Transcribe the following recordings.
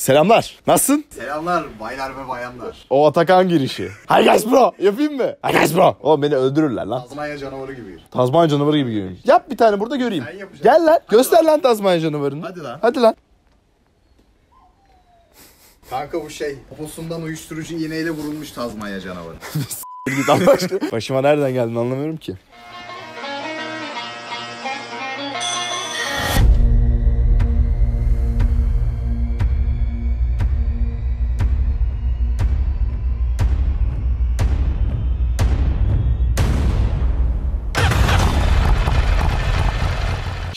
Selamlar. Nasılsın? Selamlar baylar ve bayanlar. O Atakan girişi. Hi guys bro. Yapayım mı? Hi guys bro. O beni öldürürler lan. Tazmanya canavarı gibi. Tazmanya canavarı gibi görünüyor. Yap bir tane burada göreyim. Ben yapacağım. Gel lan. Hadi Göster lan. lan Tazmanya canavarını. Hadi lan. Hadi lan. Kanka bu şey poposundan uyuşturucu iğneyle vurulmuş Tazmanya canavarı. Başıma nereden geldin anlamıyorum ki.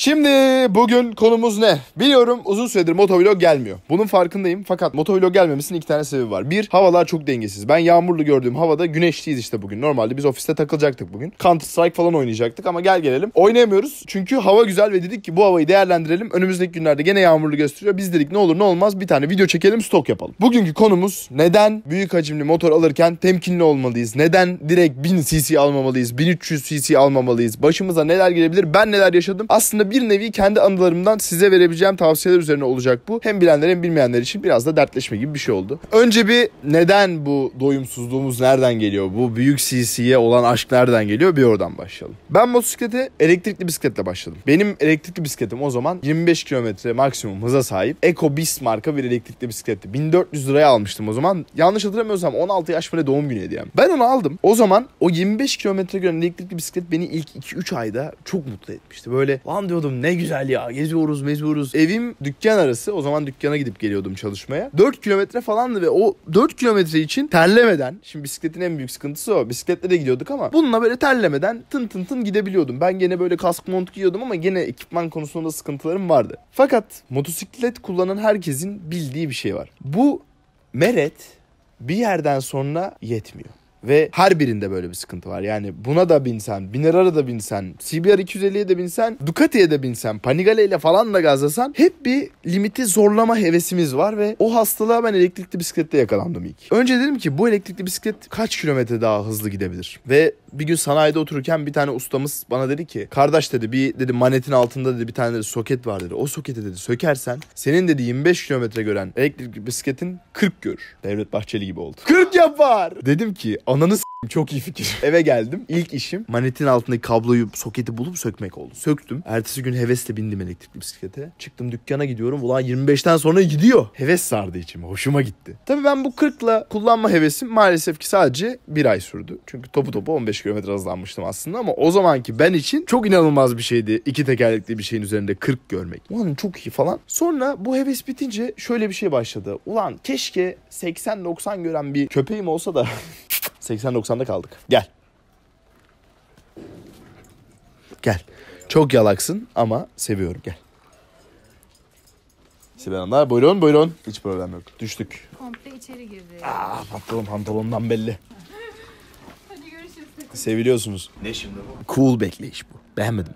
Şimdi bugün konumuz ne? Biliyorum uzun süredir motovlog gelmiyor. Bunun farkındayım fakat motovlog gelmemesinin iki tane sebebi var. Bir, havalar çok dengesiz. Ben yağmurlu gördüğüm havada güneşliyiz işte bugün. Normalde biz ofiste takılacaktık bugün. Counter Strike falan oynayacaktık ama gel gelelim. Oynayamıyoruz çünkü hava güzel ve dedik ki bu havayı değerlendirelim. Önümüzdeki günlerde gene yağmurlu gösteriyor. Biz dedik ne olur ne olmaz bir tane video çekelim stok yapalım. Bugünkü konumuz neden büyük hacimli motor alırken temkinli olmalıyız? Neden direkt 1000 cc almamalıyız? 1300 cc almamalıyız? Başımıza neler gelebilir? Ben neler yaşadım? Aslında bir nevi kendi anılarımdan size verebileceğim tavsiyeler üzerine olacak bu. Hem bilenler hem bilmeyenler için biraz da dertleşme gibi bir şey oldu. Önce bir neden bu doyumsuzluğumuz nereden geliyor? Bu büyük CC'ye olan aşk nereden geliyor? Bir oradan başlayalım. Ben motosiklete elektrikli bisikletle başladım. Benim elektrikli bisikletim o zaman 25 kilometre maksimum hıza sahip Eco Beast marka bir elektrikli bisikletti. 1400 liraya almıştım o zaman. Yanlış hatırlamıyorsam 16 yaş böyle doğum günü hediyem. Ben onu aldım. O zaman o 25 kilometre gören elektrikli bisiklet beni ilk 2-3 ayda çok mutlu etmişti. Böyle lan diyor diyordum ne güzel ya geziyoruz meziyoruz. Evim dükkan arası o zaman dükkana gidip geliyordum çalışmaya. 4 kilometre falandı ve o 4 kilometre için terlemeden şimdi bisikletin en büyük sıkıntısı o bisikletle de gidiyorduk ama bununla böyle terlemeden tın tın tın gidebiliyordum. Ben gene böyle kask mont giyiyordum ama gene ekipman konusunda sıkıntılarım vardı. Fakat motosiklet kullanan herkesin bildiği bir şey var. Bu meret bir yerden sonra yetmiyor. Ve her birinde böyle bir sıkıntı var. Yani buna da binsen, Binerara da binsen, CBR 250'ye de binsen, Ducati'ye de binsen, Panigale ile falan da gazlasan hep bir limiti zorlama hevesimiz var ve o hastalığa ben elektrikli bisiklette yakalandım ilk. Önce dedim ki bu elektrikli bisiklet kaç kilometre daha hızlı gidebilir? Ve bir gün sanayide otururken bir tane ustamız bana dedi ki kardeş dedi bir dedi manetin altında dedi bir tane dedi soket var dedi. O soketi dedi sökersen senin dedi 25 kilometre gören elektrikli bisikletin 40 görür. Devlet Bahçeli gibi oldu. 40 yapar. Dedim ki ananı s- çok iyi fikir. Eve geldim. İlk işim manetin altındaki kabloyu soketi bulup sökmek oldu. Söktüm. Ertesi gün hevesle bindim elektrikli bisiklete. Çıktım dükkana gidiyorum. Ulan 25'ten sonra gidiyor. Heves sardı içime. Hoşuma gitti. Tabii ben bu 40'la kullanma hevesim maalesef ki sadece bir ay sürdü. Çünkü topu topu 15 kilometre hızlanmıştım aslında ama o zamanki ben için çok inanılmaz bir şeydi. İki tekerlekli bir şeyin üzerinde 40 görmek. Ulan çok iyi falan. Sonra bu heves bitince şöyle bir şey başladı. Ulan keşke 80-90 gören bir köpeğim olsa da 80-90'da kaldık. Gel. Gel. Çok yalaksın ama seviyorum. Gel. Sibel Hanımlar buyurun buyurun. Hiç problem yok. Düştük. Komple içeri girdi. Aa patron pantolondan belli. Hadi görüşürüz. Seviliyorsunuz. Ne şimdi bu? Cool bekleyiş bu. Beğenmedim.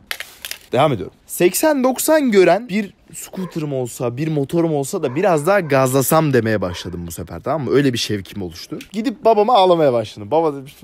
Devam ediyorum. 80-90 gören bir scooter'ım olsa, bir motorum olsa da biraz daha gazlasam demeye başladım bu sefer tamam mı? Öyle bir şevkim oluştu. Gidip babama ağlamaya başladım. Baba demiş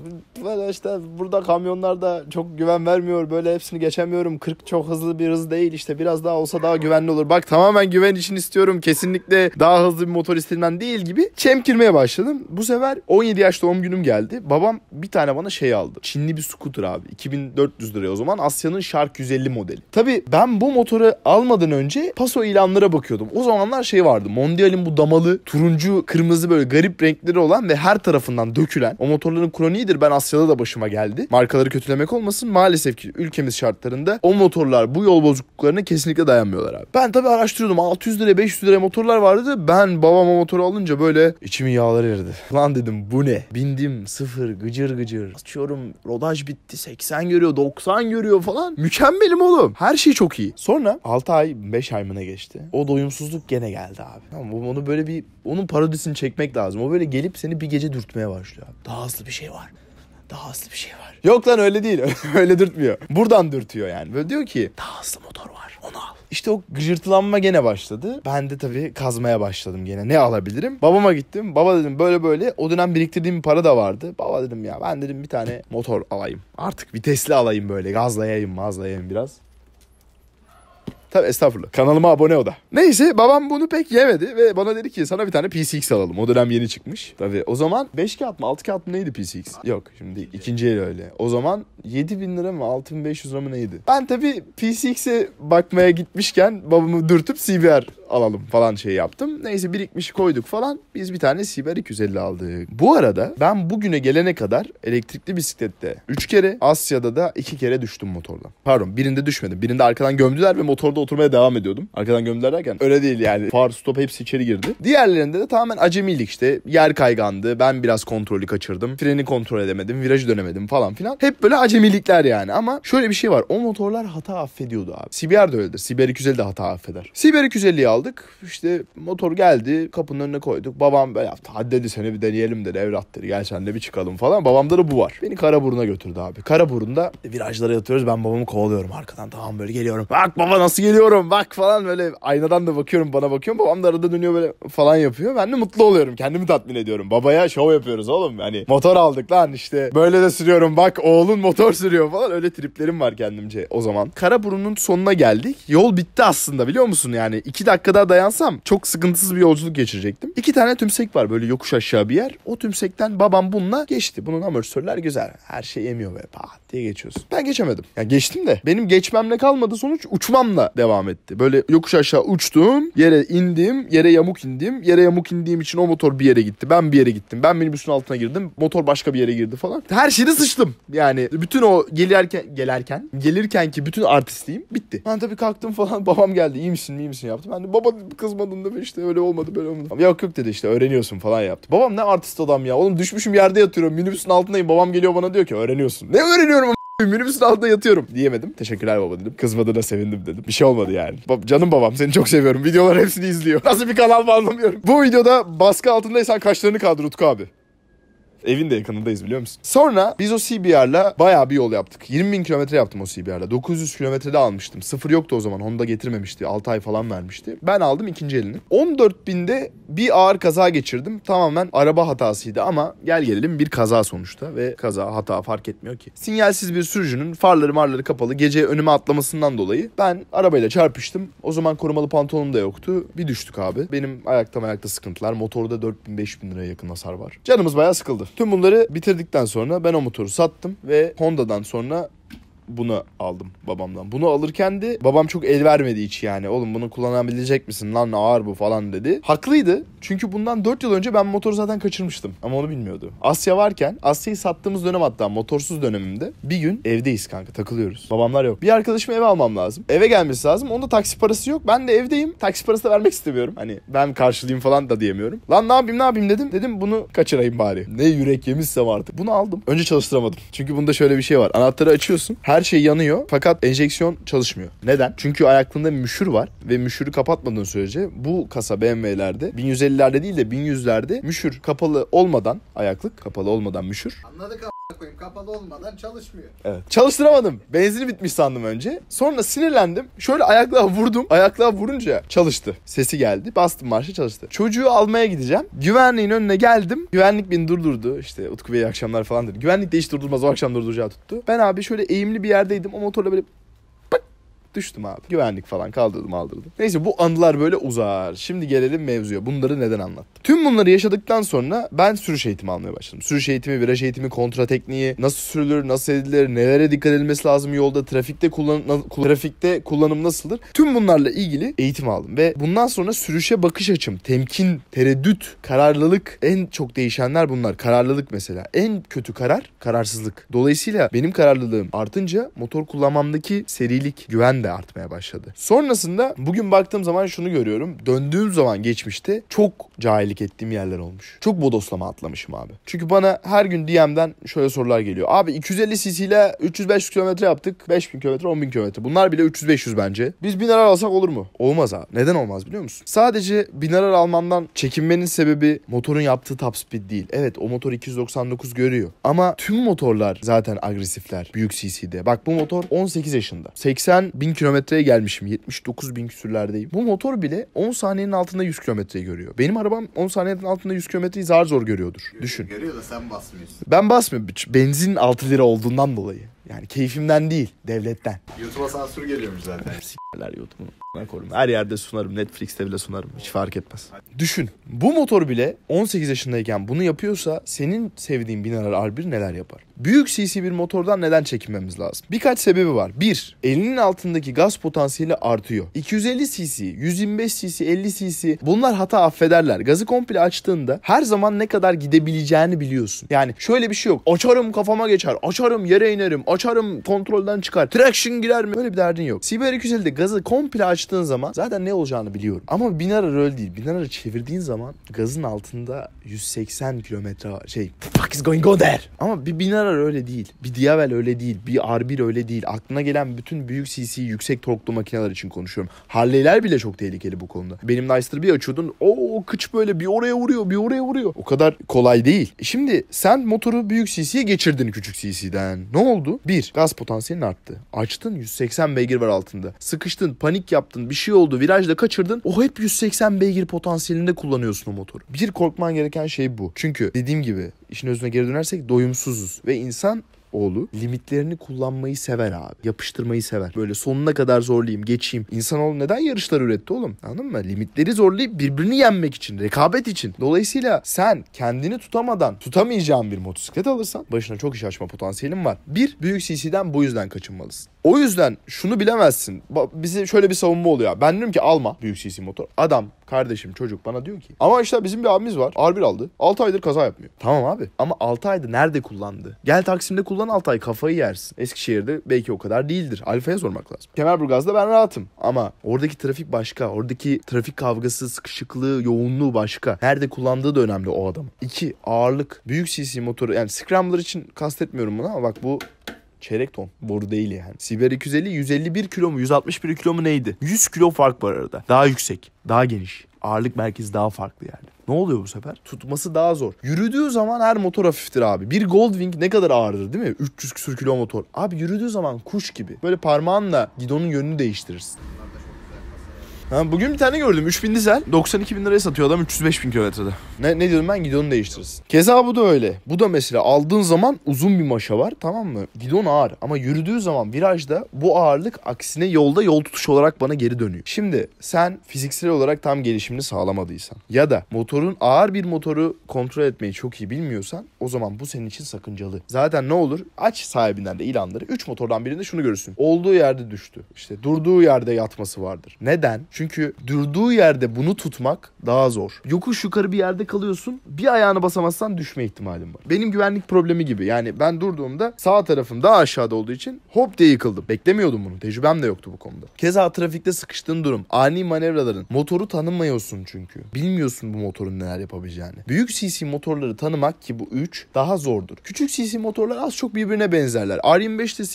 böyle işte burada kamyonlarda çok güven vermiyor. Böyle hepsini geçemiyorum. 40 çok hızlı bir hız değil. işte biraz daha olsa daha güvenli olur. Bak tamamen güven için istiyorum. Kesinlikle daha hızlı bir motor istediğimden değil gibi çemkirmeye başladım. Bu sefer 17 yaş doğum günüm geldi. Babam bir tane bana şey aldı. Çinli bir scooter abi. 2400 liraya o zaman. Asya'nın Shark 150 modeli. Tabii ben bu motoru almadan önce paso ilanlara bakıyordum. O zamanlar şey vardı. Mondial'in bu damalı turuncu kırmızı böyle garip renkleri olan ve her tarafından dökülen o motorların kroniğidir. Ben Asya'da da başıma geldi. Markaları kötülemek olmasın. Maalesef ki ülkemiz şartlarında o motorlar bu yol bozukluklarına kesinlikle dayanmıyorlar abi. Ben tabii araştırıyordum. 600 lira 500 lira motorlar vardı. Ben babam o motoru alınca böyle içimin yağları eridi. Lan dedim bu ne? Bindim sıfır gıcır gıcır. Açıyorum rodaj bitti 80 görüyor 90 görüyor falan. Mükemmelim oğlum. Her şey çok iyi. Sonra 6 ay 5 ay Prime'ına geçti. O doyumsuzluk gene geldi abi. Tamam onu böyle bir onun parodisini çekmek lazım. O böyle gelip seni bir gece dürtmeye başlıyor. Abi. Daha hızlı bir şey var daha hızlı bir şey var. Yok lan öyle değil. öyle dürtmüyor. Buradan dürtüyor yani. Böyle diyor ki daha hızlı motor var. Onu al. İşte o gıcırtılanma gene başladı. Ben de tabii kazmaya başladım gene. Ne alabilirim? Babama gittim. Baba dedim böyle böyle. O dönem biriktirdiğim bir para da vardı. Baba dedim ya ben dedim bir tane motor alayım. Artık vitesli alayım böyle. Gazlayayım mazlayayım biraz. Tabii estağfurullah. Kanalıma abone o da. Neyse babam bunu pek yemedi ve bana dedi ki sana bir tane PCX alalım. O dönem yeni çıkmış. Tabii o zaman 5 kağıt mı 6 kağıt mı neydi PCX? Yok şimdi ikinci el öyle. O zaman 7 bin lira mı 6500 lira mı neydi? Ben tabii PCX'e bakmaya gitmişken babamı dürtüp CBR alalım falan şey yaptım. Neyse birikmiş koyduk falan. Biz bir tane CBR 250 aldık. Bu arada ben bugüne gelene kadar elektrikli bisiklette 3 kere Asya'da da 2 kere düştüm motordan. Pardon birinde düşmedim. Birinde arkadan gömdüler ve motorda oturmaya devam ediyordum. Arkadan gömdüler derken öyle değil yani. Far, stop hepsi içeri girdi. Diğerlerinde de tamamen acemilik işte. Yer kaygandı. Ben biraz kontrolü kaçırdım. Freni kontrol edemedim. Virajı dönemedim falan filan. Hep böyle acemilikler yani. Ama şöyle bir şey var. O motorlar hata affediyordu abi. CBR de öyledir. CBR 250 de hata affeder. CBR 250'yi aldık. İşte motor geldi. Kapının önüne koyduk. Babam böyle yaptı. Hadi dedi seni bir deneyelim dedi. Evlat dedi. Gel sen de bir çıkalım falan. Babamda da bu var. Beni Karaburun'a götürdü abi. Karaburun'da e, virajlara yatıyoruz. Ben babamı kovalıyorum arkadan. Tamam böyle geliyorum. Bak baba nasıl geliyor geliyorum bak falan böyle aynadan da bakıyorum bana bakıyorum. Babam da arada dönüyor böyle falan yapıyor. Ben de mutlu oluyorum. Kendimi tatmin ediyorum. Babaya şov yapıyoruz oğlum. Hani motor aldık lan işte böyle de sürüyorum bak oğlun motor sürüyor falan. Öyle triplerim var kendimce o zaman. Kara burunun sonuna geldik. Yol bitti aslında biliyor musun yani. iki dakika daha dayansam çok sıkıntısız bir yolculuk geçirecektim. İki tane tümsek var böyle yokuş aşağı bir yer. O tümsekten babam bununla geçti. Bunun amortisörler güzel. Her şey emiyor ve pat diye geçiyorsun. Ben geçemedim. Ya geçtim de benim geçmemle kalmadı sonuç uçmamla devam devam etti. Böyle yokuş aşağı uçtum, yere indim, yere yamuk indim. Yere yamuk indiğim için o motor bir yere gitti. Ben bir yere gittim. Ben minibüsün altına girdim. Motor başka bir yere girdi falan. Her şeyde sıçtım. Yani bütün o gelirken gelerken gelirken ki bütün artistliğim bitti. Ben tabii kalktım falan. Babam geldi. İyi misin? İyi misin yaptı. Ben de baba kızmadın da işte öyle olmadı böyle olmadı. Yok yok dedi işte öğreniyorsun falan yaptı. Babam ne artist adam ya. Oğlum düşmüşüm yerde yatıyorum. Minibüsün altındayım. Babam geliyor bana diyor ki öğreniyorsun. Ne öğreniyorum Minibüsün altında yatıyorum diyemedim. Teşekkürler baba dedim. Kızmadığına sevindim dedim. Bir şey olmadı yani. Bab canım babam seni çok seviyorum. Videolar hepsini izliyor. Nasıl bir kanal mı anlamıyorum. Bu videoda baskı altındaysan kaşlarını kaldır Utku abi. Evin de yakınındayız biliyor musun? Sonra biz o CBR'la bayağı bir yol yaptık. 20 bin kilometre yaptım o CBR'la. 900 kilometrede almıştım. Sıfır yoktu o zaman. Honda getirmemişti. 6 ay falan vermişti. Ben aldım ikinci elini. 14 binde bir ağır kaza geçirdim. Tamamen araba hatasıydı ama gel gelelim bir kaza sonuçta ve kaza hata fark etmiyor ki. Sinyalsiz bir sürücünün farları marları kapalı gece önüme atlamasından dolayı ben arabayla çarpıştım. O zaman korumalı pantolonum da yoktu. Bir düştük abi. Benim ayakta ayakta sıkıntılar. Motorda 4000-5000 liraya yakın hasar var. Canımız bayağı sıkıldı. Tüm bunları bitirdikten sonra ben o motoru sattım ve Honda'dan sonra bunu aldım babamdan. Bunu alırken de babam çok el vermedi hiç yani. Oğlum bunu kullanabilecek misin lan ağır bu falan dedi. Haklıydı. Çünkü bundan 4 yıl önce ben motoru zaten kaçırmıştım. Ama onu bilmiyordu. Asya varken Asya'yı sattığımız dönem hatta motorsuz dönemimde bir gün evdeyiz kanka takılıyoruz. Babamlar yok. Bir arkadaşımı eve almam lazım. Eve gelmesi lazım. Onda taksi parası yok. Ben de evdeyim. Taksi parası da vermek istemiyorum. Hani ben karşılayayım falan da diyemiyorum. Lan ne yapayım ne yapayım dedim. Dedim bunu kaçırayım bari. Ne yürek yemişsem artık. Bunu aldım. Önce çalıştıramadım. Çünkü bunda şöyle bir şey var. Anahtarı açıyorsun. Her her şey yanıyor fakat enjeksiyon çalışmıyor. Neden? Çünkü ayaklığında müşür var ve müşürü kapatmadığın sürece bu kasa BMW'lerde 1150'lerde değil de 1100'lerde müşür kapalı olmadan ayaklık kapalı olmadan müşür. Anladık ama koyayım kapalı olmadan çalışmıyor. Evet. Çalıştıramadım. Benzini bitmiş sandım önce. Sonra sinirlendim. Şöyle ayakla vurdum. ayakla vurunca çalıştı. Sesi geldi. Bastım marşı çalıştı. Çocuğu almaya gideceğim. Güvenliğin önüne geldim. Güvenlik beni durdurdu. İşte Utku Bey akşamlar falan dedi. Güvenlik de hiç durdurmaz o akşam durduracağı tuttu. Ben abi şöyle eğimli bir yerdeydim. O motorla böyle Düştüm abi. Güvenlik falan kaldırdım aldırdım. Neyse bu anılar böyle uzar. Şimdi gelelim mevzuya. Bunları neden anlattım? Tüm bunları yaşadıktan sonra ben sürüş eğitimi almaya başladım. Sürüş eğitimi, viraj eğitimi, kontra tekniği, nasıl sürülür, nasıl edilir, nelere dikkat edilmesi lazım yolda, trafikte kullan trafikte kullanım nasıldır? Tüm bunlarla ilgili eğitim aldım ve bundan sonra sürüşe bakış açım, temkin, tereddüt, kararlılık en çok değişenler bunlar. Kararlılık mesela. En kötü karar kararsızlık. Dolayısıyla benim kararlılığım artınca motor kullanmamdaki serilik, güven de artmaya başladı. Sonrasında bugün baktığım zaman şunu görüyorum. Döndüğüm zaman geçmişte çok cahillik ettiğim yerler olmuş. Çok bodoslama atlamışım abi. Çünkü bana her gün DM'den şöyle sorular geliyor. Abi 250 cc ile 300-500 kilometre yaptık. 5000 kilometre 10.000 kilometre. Bunlar bile 300-500 bence. Biz 1000 alsak olur mu? Olmaz abi. Neden olmaz biliyor musun? Sadece 1000 almandan çekinmenin sebebi motorun yaptığı top speed değil. Evet o motor 299 görüyor. Ama tüm motorlar zaten agresifler. Büyük cc'de. Bak bu motor 18 yaşında. 80 bin bin kilometreye gelmişim. 79 bin küsürlerdeyim. Bu motor bile 10 saniyenin altında 100 kilometreyi görüyor. Benim arabam 10 saniyenin altında 100 kilometreyi zar zor görüyordur. Görüyor, Düşün. Görüyor da sen basmıyorsun. Ben basmıyorum. Benzin 6 lira olduğundan dolayı. Yani keyfimden değil, devletten. YouTube'a sansür geliyormuş zaten. S***ler YouTube'u. Korum. Her yerde sunarım. Netflix'te bile sunarım. Hiç fark etmez. Düşün. Bu motor bile 18 yaşındayken bunu yapıyorsa senin sevdiğin 1000 R1 neler yapar? Büyük CC bir motordan neden çekinmemiz lazım? Birkaç sebebi var. 1. Elinin altındaki gaz potansiyeli artıyor. 250 cc, 125 cc, 50 cc bunlar hata affederler. Gazı komple açtığında her zaman ne kadar gidebileceğini biliyorsun. Yani şöyle bir şey yok. Açarım kafama geçer, açarım yere inerim, açarım kontrolden çıkar, traction girer mi? Böyle bir derdin yok. CBR 250'de gazı komple açtığın zaman zaten ne olacağını biliyorum. Ama binar öyle değil. Binar çevirdiğin zaman gazın altında 180 kilometre şey what is going on there? Ama bir binar Pınar öyle değil. Bir Diavel öyle değil. Bir R1 öyle değil. Aklına gelen bütün büyük CC yüksek torklu makineler için konuşuyorum. Harley'ler bile çok tehlikeli bu konuda. Benim Nicer bir açıyordun. O kıç böyle bir oraya vuruyor bir oraya vuruyor. O kadar kolay değil. Şimdi sen motoru büyük CC'ye geçirdin küçük CC'den. Ne oldu? Bir, gaz potansiyelin arttı. Açtın 180 beygir var altında. Sıkıştın, panik yaptın, bir şey oldu, virajda kaçırdın. O hep 180 beygir potansiyelinde kullanıyorsun o motoru. Bir korkman gereken şey bu. Çünkü dediğim gibi işin özüne geri dönersek doyumsuzuz. Ve insan oğlu limitlerini kullanmayı sever abi. Yapıştırmayı sever. Böyle sonuna kadar zorlayayım, geçeyim. İnsanoğlu neden yarışlar üretti oğlum? Anladın mı? Limitleri zorlayıp birbirini yenmek için, rekabet için. Dolayısıyla sen kendini tutamadan tutamayacağın bir motosiklet alırsan başına çok iş açma potansiyelin var. Bir, büyük CC'den bu yüzden kaçınmalısın. O yüzden şunu bilemezsin. Bize şöyle bir savunma oluyor. Ben diyorum ki alma büyük CC motor. Adam, kardeşim, çocuk bana diyor ki. Ama işte bizim bir abimiz var. R1 aldı. 6 aydır kaza yapmıyor. Tamam abi. Ama 6 ayda nerede kullandı? Gel Taksim'de kullan 6 ay kafayı yersin. Eskişehir'de belki o kadar değildir. Alfa'ya sormak lazım. Kemerburgaz'da ben rahatım. Ama oradaki trafik başka. Oradaki trafik kavgası, sıkışıklığı, yoğunluğu başka. Nerede kullandığı da önemli o adam. 2. Ağırlık. Büyük CC motoru yani Scrambler için kastetmiyorum bunu ama bak bu Çeyrek ton. Boru değil yani. Siber 250 151 kilo mu 161 kilo mu neydi? 100 kilo fark var arada. Daha yüksek. Daha geniş. Ağırlık merkezi daha farklı yani. Ne oluyor bu sefer? Tutması daha zor. Yürüdüğü zaman her motor hafiftir abi. Bir Goldwing ne kadar ağırdır değil mi? 300 küsür kilo motor. Abi yürüdüğü zaman kuş gibi. Böyle parmağınla gidonun yönünü değiştirirsin. Ha, bugün bir tane gördüm. 3000 dizel. 92 bin liraya satıyor adam 305 bin kilometrede. Ne, ne diyorum ben gidonu değiştiririz. Keza bu da öyle. Bu da mesela aldığın zaman uzun bir maşa var tamam mı? Gidon ağır ama yürüdüğü zaman virajda bu ağırlık aksine yolda yol tutuş olarak bana geri dönüyor. Şimdi sen fiziksel olarak tam gelişimini sağlamadıysan ya da motorun ağır bir motoru kontrol etmeyi çok iyi bilmiyorsan o zaman bu senin için sakıncalı. Zaten ne olur aç sahibinden de ilanları 3 motordan birinde şunu görürsün. Olduğu yerde düştü. İşte durduğu yerde yatması vardır. Neden? Çünkü çünkü durduğu yerde bunu tutmak daha zor. Yokuş yukarı bir yerde kalıyorsun. Bir ayağını basamazsan düşme ihtimalin var. Benim güvenlik problemi gibi. Yani ben durduğumda sağ tarafım daha aşağıda olduğu için hop diye yıkıldım. Beklemiyordum bunu. Tecrübem de yoktu bu konuda. Keza trafikte sıkıştığın durum. Ani manevraların. Motoru tanımıyorsun çünkü. Bilmiyorsun bu motorun neler yapabileceğini. Büyük CC motorları tanımak ki bu 3 daha zordur. Küçük CC motorlar az çok birbirine benzerler. R25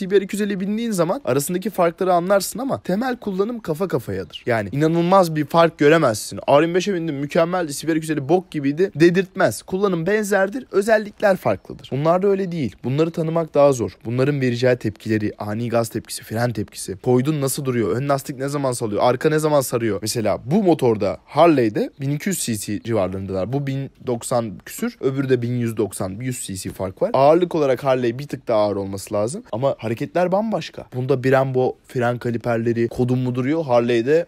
ile CBR 250 bindiğin zaman arasındaki farkları anlarsın ama temel kullanım kafa kafayadır. Yani yani. İnanılmaz bir fark göremezsin. R25'e bindim mükemmeldi. Siber 250 bok gibiydi. Dedirtmez. Kullanım benzerdir. Özellikler farklıdır. Bunlar da öyle değil. Bunları tanımak daha zor. Bunların vereceği tepkileri, ani gaz tepkisi, fren tepkisi, koydun nasıl duruyor, ön lastik ne zaman salıyor, arka ne zaman sarıyor. Mesela bu motorda Harley'de 1200 cc civarlarındalar. Bu 1090 küsür, öbürü de 1190, 100 cc fark var. Ağırlık olarak Harley bir tık daha ağır olması lazım. Ama hareketler bambaşka. Bunda Brembo fren kaliperleri kodun mu duruyor? Harley'de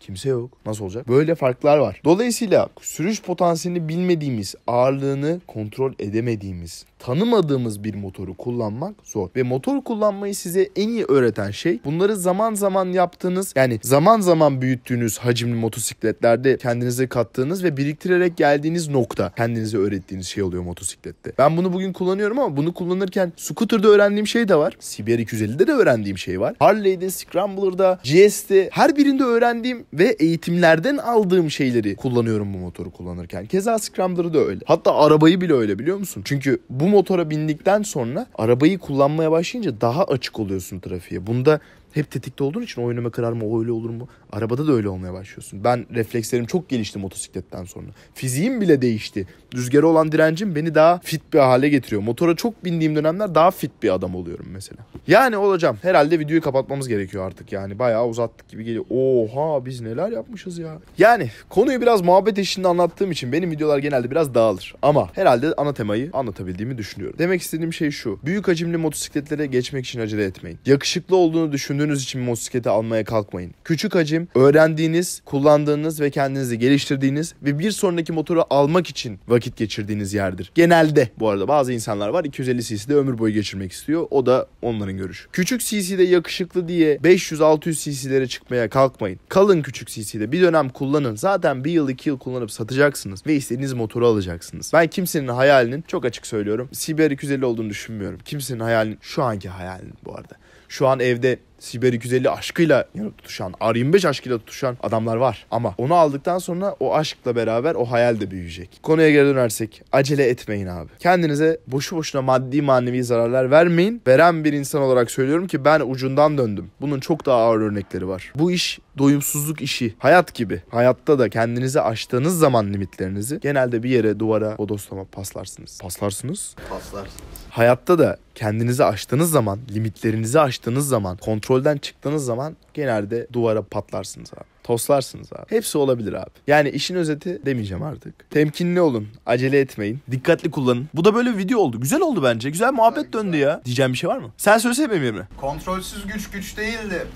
Kimse yok. Nasıl olacak? Böyle farklar var. Dolayısıyla sürüş potansiyelini bilmediğimiz, ağırlığını kontrol edemediğimiz, tanımadığımız bir motoru kullanmak zor. Ve motor kullanmayı size en iyi öğreten şey bunları zaman zaman yaptığınız yani zaman zaman büyüttüğünüz hacimli motosikletlerde kendinize kattığınız ve biriktirerek geldiğiniz nokta kendinize öğrettiğiniz şey oluyor motosiklette. Ben bunu bugün kullanıyorum ama bunu kullanırken scooter'da öğrendiğim şey de var. CBR 250'de de öğrendiğim şey var. Harley'de, Scrambler'da, GS'de her birinde öğrendiğim ve eğitimlerden aldığım şeyleri kullanıyorum bu motoru kullanırken. Keza Scrum'ları da öyle. Hatta arabayı bile öyle biliyor musun? Çünkü bu motora bindikten sonra arabayı kullanmaya başlayınca daha açık oluyorsun trafiğe. Bunda hep tetikte olduğun için oynama önüme kırar mı, o öyle olur mu? Arabada da öyle olmaya başlıyorsun. Ben reflekslerim çok gelişti motosikletten sonra. Fiziğim bile değişti. Rüzgara olan direncim beni daha fit bir hale getiriyor. Motora çok bindiğim dönemler daha fit bir adam oluyorum mesela. Yani olacağım. Herhalde videoyu kapatmamız gerekiyor artık yani. Bayağı uzattık gibi geliyor. Oha biz neler yapmışız ya. Yani konuyu biraz muhabbet eşliğinde anlattığım için benim videolar genelde biraz dağılır. Ama herhalde ana temayı anlatabildiğimi düşünüyorum. Demek istediğim şey şu. Büyük hacimli motosikletlere geçmek için acele etmeyin. Yakışıklı olduğunu düşün düşündüğünüz için motosikleti almaya kalkmayın. Küçük hacim öğrendiğiniz, kullandığınız ve kendinizi geliştirdiğiniz ve bir sonraki motoru almak için vakit geçirdiğiniz yerdir. Genelde bu arada bazı insanlar var 250 cc'de ömür boyu geçirmek istiyor. O da onların görüşü. Küçük cc'de yakışıklı diye 500-600 cc'lere çıkmaya kalkmayın. Kalın küçük cc'de bir dönem kullanın. Zaten bir yıl iki yıl kullanıp satacaksınız ve istediğiniz motoru alacaksınız. Ben kimsenin hayalinin çok açık söylüyorum. CBR 250 olduğunu düşünmüyorum. Kimsenin hayalinin şu anki hayalinin bu arada. Şu an evde Siber 250 aşkıyla tutuşan, R25 aşkıyla tutuşan adamlar var. Ama onu aldıktan sonra o aşkla beraber o hayal de büyüyecek. Konuya geri dönersek acele etmeyin abi. Kendinize boşu boşuna maddi manevi zararlar vermeyin. Veren bir insan olarak söylüyorum ki ben ucundan döndüm. Bunun çok daha ağır örnekleri var. Bu iş doyumsuzluk işi hayat gibi. Hayatta da kendinizi aştığınız zaman limitlerinizi genelde bir yere duvara bodoslama paslarsınız. Paslarsınız? Paslarsınız. Hayatta da kendinizi aştığınız zaman, limitlerinizi aştığınız zaman, kontrol kontrolden çıktığınız zaman genelde duvara patlarsınız abi. Toslarsınız abi. Hepsi olabilir abi. Yani işin özeti demeyeceğim artık. Temkinli olun. Acele etmeyin. Dikkatli kullanın. Bu da böyle bir video oldu. Güzel oldu bence. Güzel muhabbet güzel, döndü güzel. ya. Diyeceğim bir şey var mı? Sen söylesene benim yerime. Kontrolsüz güç güç değildi.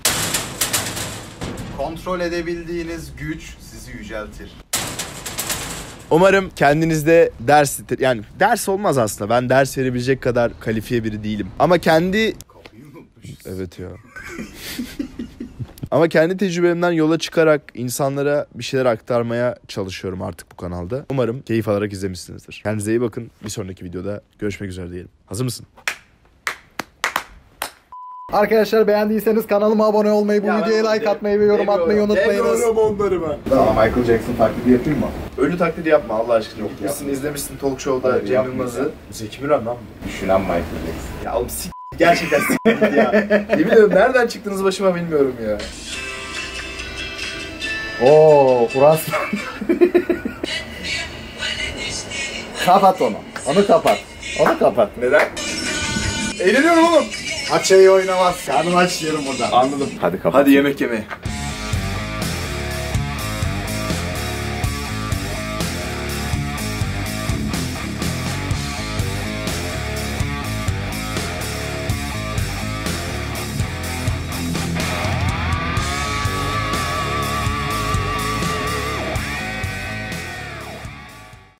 Kontrol edebildiğiniz güç sizi yüceltir. Umarım kendinizde ders yani ders olmaz aslında. Ben ders verebilecek kadar kalifiye biri değilim. Ama kendi Evet ya. Ama kendi tecrübemden yola çıkarak insanlara bir şeyler aktarmaya çalışıyorum artık bu kanalda. Umarım keyif alarak izlemişsinizdir. Kendinize iyi bakın. Bir sonraki videoda görüşmek üzere diyelim. Hazır mısın? Arkadaşlar beğendiyseniz kanalıma abone olmayı, bu Ya videoya like de- atmayı ve yorum atmayı demiyorum, unutmayınız. Demiyorum onları ben. Tamam Michael Jackson taklidi yapayım mı? Ölü taklidi yapma Allah aşkına. yok Gitmişsin izlemişsin talk show'da Hayır, Cem Yılmaz'ı. Zeki Müren lan bu. Düşünen Michael Jackson. Ya oğlum sik Gerçekten sıkıntı ya. Yemin ediyorum nereden çıktınız başıma bilmiyorum ya. Oo, Kur'an Kapat onu. Onu kapat. Onu kapat. Neden? Eğleniyorum oğlum. Açayı oynamaz. Karnım aç diyorum buradan. Anladım. Hadi kapat. Hadi yemek yemeye.